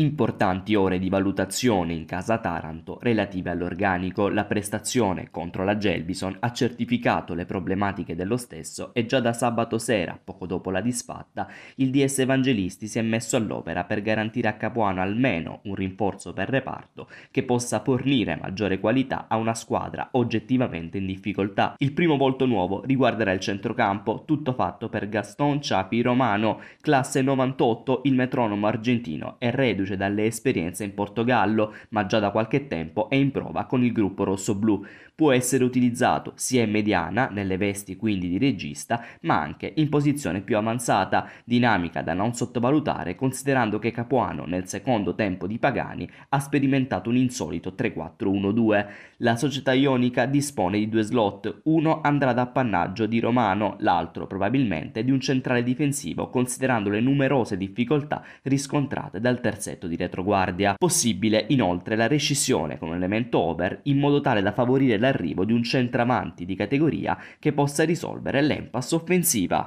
Importanti ore di valutazione in casa Taranto relative all'organico, la prestazione contro la Gelbison ha certificato le problematiche dello stesso e già da sabato sera, poco dopo la disfatta, il DS Evangelisti si è messo all'opera per garantire a Capuano almeno un rinforzo per reparto che possa fornire maggiore qualità a una squadra oggettivamente in difficoltà. Il primo volto nuovo riguarderà il centrocampo, tutto fatto per Gaston Ciapi Romano, classe 98, il metronomo argentino e reduce reduce dalle esperienze in Portogallo, ma già da qualche tempo è in prova con il gruppo rossoblù. Può essere utilizzato sia in mediana, nelle vesti quindi di regista, ma anche in posizione più avanzata, dinamica da non sottovalutare considerando che Capuano nel secondo tempo di Pagani ha sperimentato un insolito 3-4-1-2. La società ionica dispone di due slot, uno andrà ad appannaggio di Romano, l'altro probabilmente di un centrale difensivo considerando le numerose difficoltà riscontrate dal terzetto assetto di retroguardia, possibile inoltre la rescissione con un elemento over in modo tale da favorire l'arrivo di un centravanti di categoria che possa risolvere l'impasse offensiva.